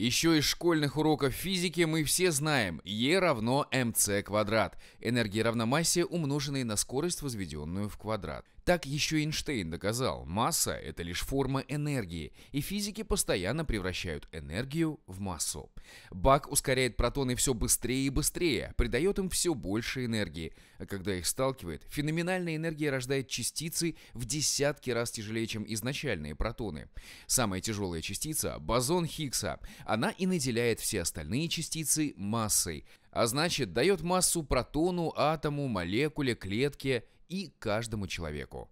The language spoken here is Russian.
Еще из школьных уроков физики мы все знаем е равно мц квадрат, энергия равна массе, умноженной на скорость, возведенную в квадрат. Так еще Эйнштейн доказал, масса – это лишь форма энергии, и физики постоянно превращают энергию в массу. Бак ускоряет протоны все быстрее и быстрее, придает им все больше энергии, а когда их сталкивает, феноменальная энергия рождает частицы в десятки раз тяжелее, чем изначальные протоны. Самая тяжелая частица – бозон Хиггса – она и наделяет все остальные частицы массой, а значит дает массу протону, атому, молекуле, клетке и каждому человеку.